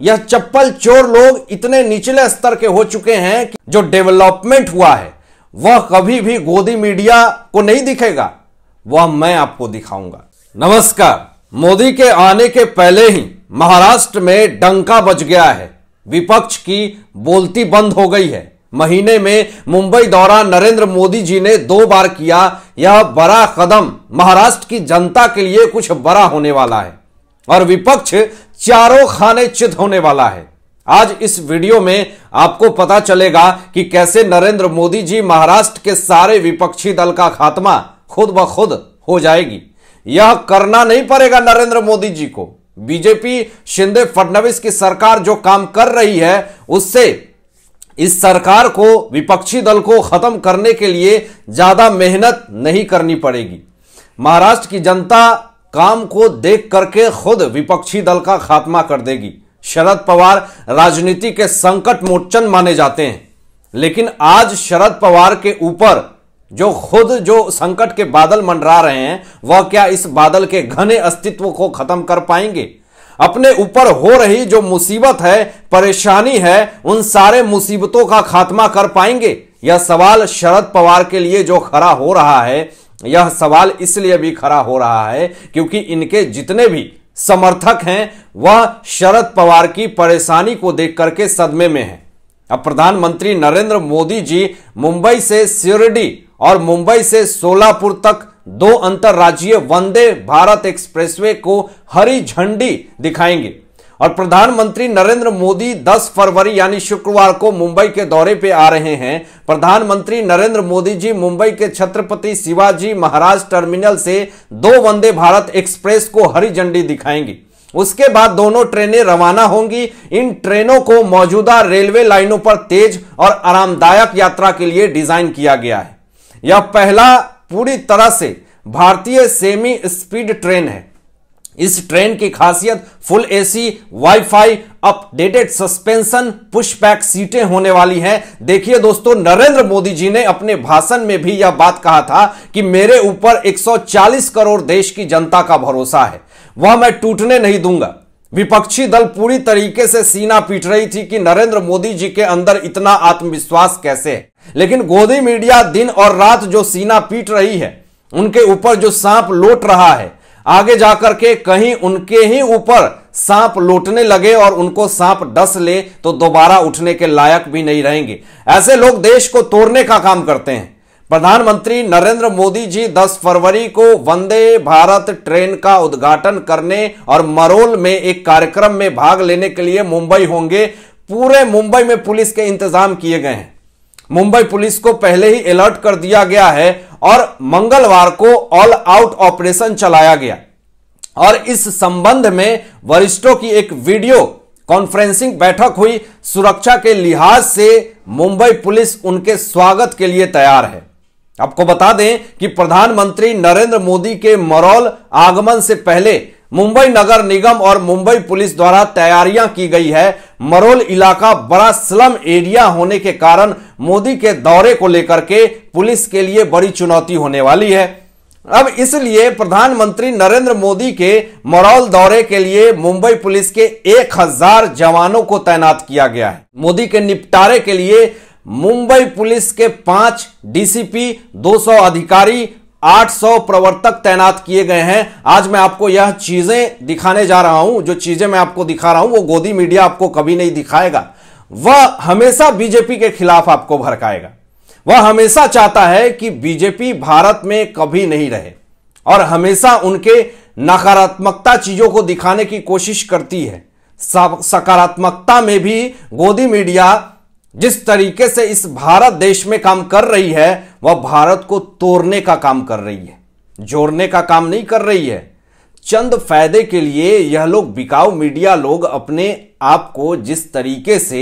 यह चप्पल चोर लोग इतने निचले स्तर के हो चुके हैं कि जो डेवलपमेंट हुआ है वह कभी भी गोदी मीडिया को नहीं दिखेगा वह मैं आपको दिखाऊंगा नमस्कार मोदी के आने के पहले ही महाराष्ट्र में डंका बज गया है विपक्ष की बोलती बंद हो गई है महीने में मुंबई दौरा नरेंद्र मोदी जी ने दो बार किया यह बड़ा कदम महाराष्ट्र की जनता के लिए कुछ बड़ा होने वाला है और विपक्ष चारों खाने चित होने वाला है आज इस वीडियो में आपको पता चलेगा कि कैसे नरेंद्र मोदी जी महाराष्ट्र के सारे विपक्षी दल का खात्मा खुद ब खुद हो जाएगी यह करना नहीं पड़ेगा नरेंद्र मोदी जी को बीजेपी शिंदे फडणवीस की सरकार जो काम कर रही है उससे इस सरकार को विपक्षी दल को खत्म करने के लिए ज्यादा मेहनत नहीं करनी पड़ेगी महाराष्ट्र की जनता काम को देख करके खुद विपक्षी दल का खात्मा कर देगी शरद पवार राजनीति के संकट मोचन माने जाते हैं लेकिन आज शरद पवार के ऊपर जो खुद जो संकट के बादल मंडरा रहे हैं वह क्या इस बादल के घने अस्तित्व को खत्म कर पाएंगे अपने ऊपर हो रही जो मुसीबत है परेशानी है उन सारे मुसीबतों का खात्मा कर पाएंगे यह सवाल शरद पवार के लिए जो खड़ा हो रहा है यह सवाल इसलिए भी खड़ा हो रहा है क्योंकि इनके जितने भी समर्थक हैं वह शरद पवार की परेशानी को देख करके सदमे में हैं अब प्रधानमंत्री नरेंद्र मोदी जी मुंबई से सिरडी और मुंबई से सोलापुर तक दो अंतर्राज्यीय वंदे भारत एक्सप्रेसवे को हरी झंडी दिखाएंगे और प्रधानमंत्री नरेंद्र मोदी 10 फरवरी यानी शुक्रवार को मुंबई के दौरे पे आ रहे हैं प्रधानमंत्री नरेंद्र मोदी जी मुंबई के छत्रपति शिवाजी महाराज टर्मिनल से दो वंदे भारत एक्सप्रेस को हरी झंडी दिखाएंगी उसके बाद दोनों ट्रेनें रवाना होंगी इन ट्रेनों को मौजूदा रेलवे लाइनों पर तेज और आरामदायक यात्रा के लिए डिजाइन किया गया है यह पहला पूरी तरह से भारतीय सेमी स्पीड ट्रेन है इस ट्रेन की खासियत full AC wifi updated suspension pushback सीटें होने वाली हैं देखिए दोस्तों नरेंद्र मोदी जी ने अपने भाषण में भी यह बात कहा था कि मेरे ऊपर 140 करोड़ देश की जनता का भरोसा है वह मैं टूटने नहीं दूंगा विपक्षी दल पूरी तरीके से सीना पीट रही थी कि नरेंद्र मोदी जी के अंदर इतना आत्मविश्वास कैसे है लेकिन गोदी मीडिया दिन और रात जो सीना पीट रही है उनके ऊपर जो सांप लोट रहा है आगे जाकर के कहीं उनके ही ऊपर सांप लोटने लगे और उनको सांप डस ले तो दोबारा उठने के लायक भी नहीं रहेंगे ऐसे लोग देश को तोड़ने का काम करते हैं प्रधानमंत्री नरेंद्र मोदी जी 10 फरवरी को वंदे भारत ट्रेन का उद्घाटन करने और मरोल में एक कार्यक्रम में भाग लेने के लिए मुंबई होंगे पूरे मुंबई में पुलिस के इंतजाम किए गए हैं मुंबई पुलिस को पहले ही अलर्ट कर दिया गया है और मंगलवार को ऑल आउट ऑपरेशन चलाया गया और इस संबंध में वरिष्ठों की एक वीडियो कॉन्फ्रेंसिंग बैठक हुई सुरक्षा के लिहाज से मुंबई पुलिस उनके स्वागत के लिए तैयार है आपको बता दें कि प्रधानमंत्री नरेंद्र मोदी के मरौल आगमन से पहले मुंबई नगर निगम और मुंबई पुलिस द्वारा तैयारियां की गई है मरोल इलाका बड़ा स्लम एरिया होने के कारण मोदी के दौरे को लेकर के पुलिस के लिए बड़ी चुनौती होने वाली है अब इसलिए प्रधानमंत्री नरेंद्र मोदी के मरौल दौरे के लिए मुंबई पुलिस के एक हजार जवानों को तैनात किया गया है मोदी के निपटारे के लिए मुंबई पुलिस के पांच डीसीपी 200 अधिकारी 800 प्रवर्तक तैनात किए गए हैं आज मैं आपको यह चीजें दिखाने जा रहा हूं जो चीजें मैं आपको दिखा रहा हूं वो गोदी मीडिया आपको कभी नहीं दिखाएगा वह हमेशा बीजेपी के खिलाफ आपको भड़काएगा वह हमेशा चाहता है कि बीजेपी भारत में कभी नहीं रहे और हमेशा उनके नकारात्मकता चीजों को दिखाने की कोशिश करती है सकारात्मकता में भी गोदी मीडिया जिस तरीके से इस भारत देश में काम कर रही है वह भारत को तोड़ने का काम कर रही है जोड़ने का काम नहीं कर रही है चंद फायदे के लिए यह लोग बिकाऊ मीडिया लोग अपने आप को जिस तरीके से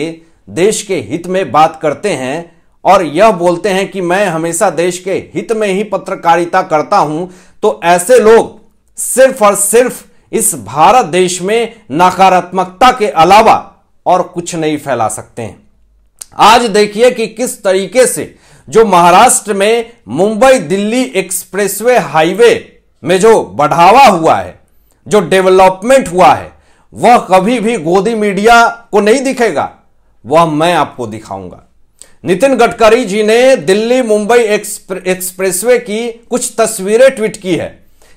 देश के हित में बात करते हैं और यह बोलते हैं कि मैं हमेशा देश के हित में ही पत्रकारिता करता हूं तो ऐसे लोग सिर्फ और सिर्फ इस भारत देश में नकारात्मकता के अलावा और कुछ नहीं फैला सकते हैं आज देखिए कि किस तरीके से जो महाराष्ट्र में मुंबई दिल्ली एक्सप्रेसवे हाईवे में जो बढ़ावा हुआ है जो डेवलपमेंट हुआ है वह कभी भी गोदी मीडिया को नहीं दिखेगा वह मैं आपको दिखाऊंगा नितिन गडकरी जी ने दिल्ली मुंबई एक्सप्रेसवे की कुछ तस्वीरें ट्वीट की है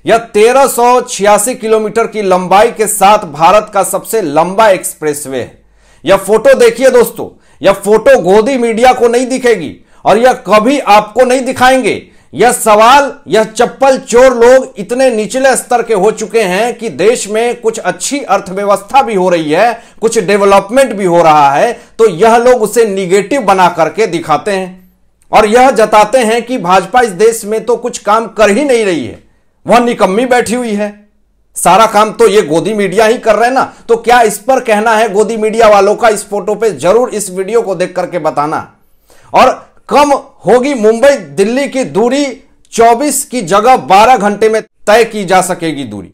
यह तेरह किलोमीटर की लंबाई के साथ भारत का सबसे लंबा एक्सप्रेसवे है यह फोटो देखिए दोस्तों यह फोटो गोदी मीडिया को नहीं दिखेगी और यह कभी आपको नहीं दिखाएंगे यह सवाल यह चप्पल चोर लोग इतने निचले स्तर के हो चुके हैं कि देश में कुछ अच्छी अर्थव्यवस्था भी हो रही है कुछ डेवलपमेंट भी हो रहा है तो यह लोग उसे निगेटिव बना करके दिखाते हैं और यह जताते हैं कि भाजपा इस देश में तो कुछ काम कर ही नहीं रही है वह निकम्मी बैठी हुई है सारा काम तो ये गोदी मीडिया ही कर रहे हैं ना तो क्या इस पर कहना है गोदी मीडिया वालों का इस फोटो पे जरूर इस वीडियो को देख करके बताना और कम होगी मुंबई दिल्ली की दूरी 24 की जगह 12 घंटे में तय की जा सकेगी दूरी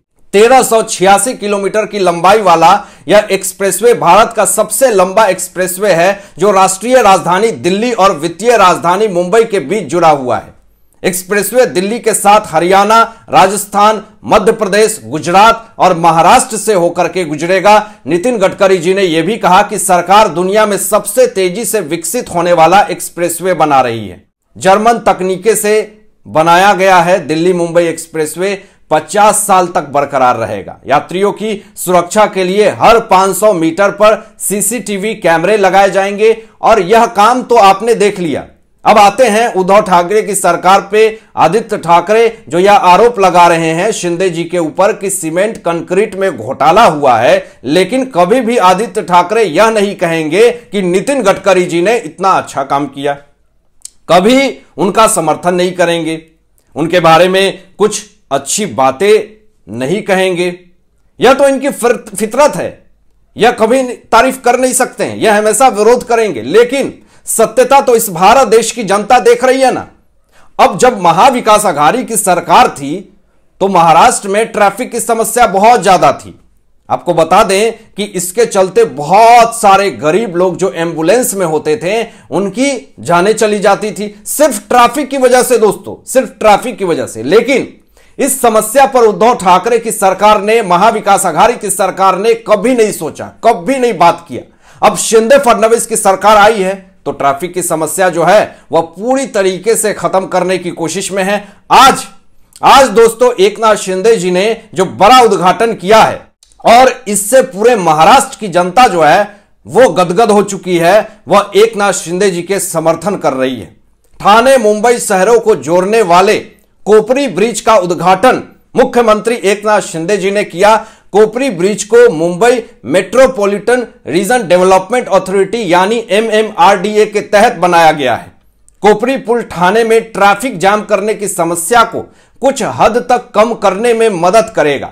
छियासी किलोमीटर की लंबाई वाला यह एक्सप्रेसवे भारत का सबसे लंबा एक्सप्रेसवे है जो राष्ट्रीय राजधानी दिल्ली और वित्तीय राजधानी मुंबई के बीच जुड़ा हुआ है एक्सप्रेसवे दिल्ली के साथ हरियाणा राजस्थान मध्य प्रदेश गुजरात और महाराष्ट्र से होकर के गुजरेगा नितिन गडकरी जी ने यह भी कहा कि सरकार दुनिया में सबसे तेजी से विकसित होने वाला एक्सप्रेसवे बना रही है जर्मन तकनीके से बनाया गया है दिल्ली मुंबई एक्सप्रेसवे 50 साल तक बरकरार रहेगा यात्रियों की सुरक्षा के लिए हर 500 मीटर पर सीसीटीवी कैमरे लगाए जाएंगे और यह काम तो आपने देख लिया अब आते हैं उद्धव ठाकरे की सरकार पे आदित्य ठाकरे जो यह आरोप लगा रहे हैं शिंदे जी के ऊपर कि सीमेंट कंक्रीट में घोटाला हुआ है लेकिन कभी भी आदित्य ठाकरे यह नहीं कहेंगे कि नितिन गडकरी जी ने इतना अच्छा काम किया कभी उनका समर्थन नहीं करेंगे उनके बारे में कुछ अच्छी बातें नहीं कहेंगे यह तो इनकी फितरत है यह कभी तारीफ कर नहीं सकते हैं यह हमेशा विरोध करेंगे लेकिन सत्यता तो इस भारत देश की जनता देख रही है ना अब जब महाविकास आघाड़ी की सरकार थी तो महाराष्ट्र में ट्रैफिक की समस्या बहुत ज्यादा थी आपको बता दें कि इसके चलते बहुत सारे गरीब लोग जो एम्बुलेंस में होते थे उनकी जाने चली जाती थी सिर्फ ट्रैफिक की वजह से दोस्तों सिर्फ ट्रैफिक की वजह से लेकिन इस समस्या पर उद्धव ठाकरे की सरकार ने महाविकास आघाड़ी की सरकार ने कभी नहीं सोचा कभी नहीं बात किया अब शिंदे फडणवीस की सरकार आई है तो ट्रैफिक की समस्या जो है वह पूरी तरीके से खत्म करने की कोशिश में है आज आज दोस्तों एक नाथ शिंदे जी ने जो बड़ा उद्घाटन किया है और इससे पूरे महाराष्ट्र की जनता जो है वो गदगद हो चुकी है वह एक नाथ शिंदे जी के समर्थन कर रही है ठाणे मुंबई शहरों को जोड़ने वाले कोपरी ब्रिज का उद्घाटन मुख्यमंत्री एक नाथ शिंदे जी ने किया कोपरी ब्रिज को Mumbai metropolitan region development authority यानी एमएमआरडीए के तहत बनाया गया है कोपरी पुल थाने में ट्रैफिक जाम करने की समस्या को कुछ हद तक कम करने में मदद करेगा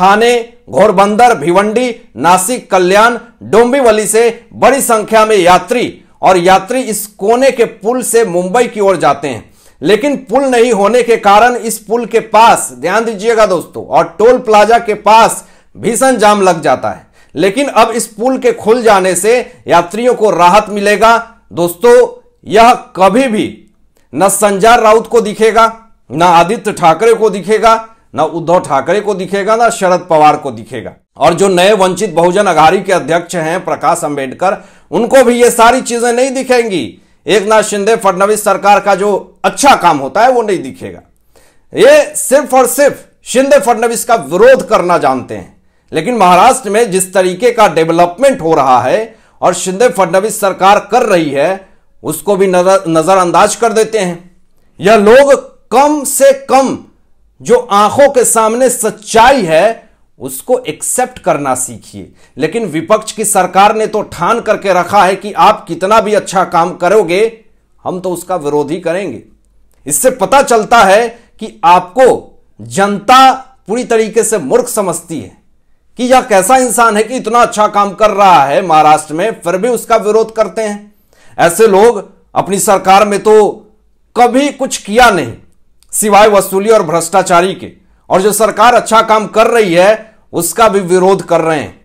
थाने घोरबंदर भिवंडी नासिक कल्याण डोंबिवली से बड़ी संख्या में यात्री और यात्री इस कोने के पुल से मुंबई की ओर जाते हैं लेकिन पुल नहीं होने के कारण इस पुल के पास ध्यान दीजिएगा दोस्तों और टोल प्लाजा के पास भीषण जाम लग जाता है लेकिन अब इस पुल के खुल जाने से यात्रियों को राहत मिलेगा दोस्तों यह कभी भी न संजय राउत को दिखेगा न आदित्य ठाकरे को दिखेगा न उद्धव ठाकरे को दिखेगा न शरद पवार को दिखेगा और जो नए वंचित बहुजन अघाड़ी के अध्यक्ष हैं प्रकाश अंबेडकर उनको भी ये सारी चीजें नहीं दिखेंगी एक नाथ शिंदे फडनवीस सरकार का जो अच्छा काम होता है वो नहीं दिखेगा ये सिर्फ और सिर्फ शिंदे फडनवीस का विरोध करना जानते हैं लेकिन महाराष्ट्र में जिस तरीके का डेवलपमेंट हो रहा है और शिंदे फडणवीस सरकार कर रही है उसको भी नजरअंदाज कर देते हैं यह लोग कम से कम जो आंखों के सामने सच्चाई है उसको एक्सेप्ट करना सीखिए लेकिन विपक्ष की सरकार ने तो ठान करके रखा है कि आप कितना भी अच्छा काम करोगे हम तो उसका विरोध ही करेंगे इससे पता चलता है कि आपको जनता पूरी तरीके से मूर्ख समझती है कि यह कैसा इंसान है कि इतना अच्छा काम कर रहा है महाराष्ट्र में फिर भी उसका विरोध करते हैं ऐसे लोग अपनी सरकार में तो कभी कुछ किया नहीं सिवाय वसूली और भ्रष्टाचारी के और जो सरकार अच्छा काम कर रही है उसका भी विरोध कर रहे हैं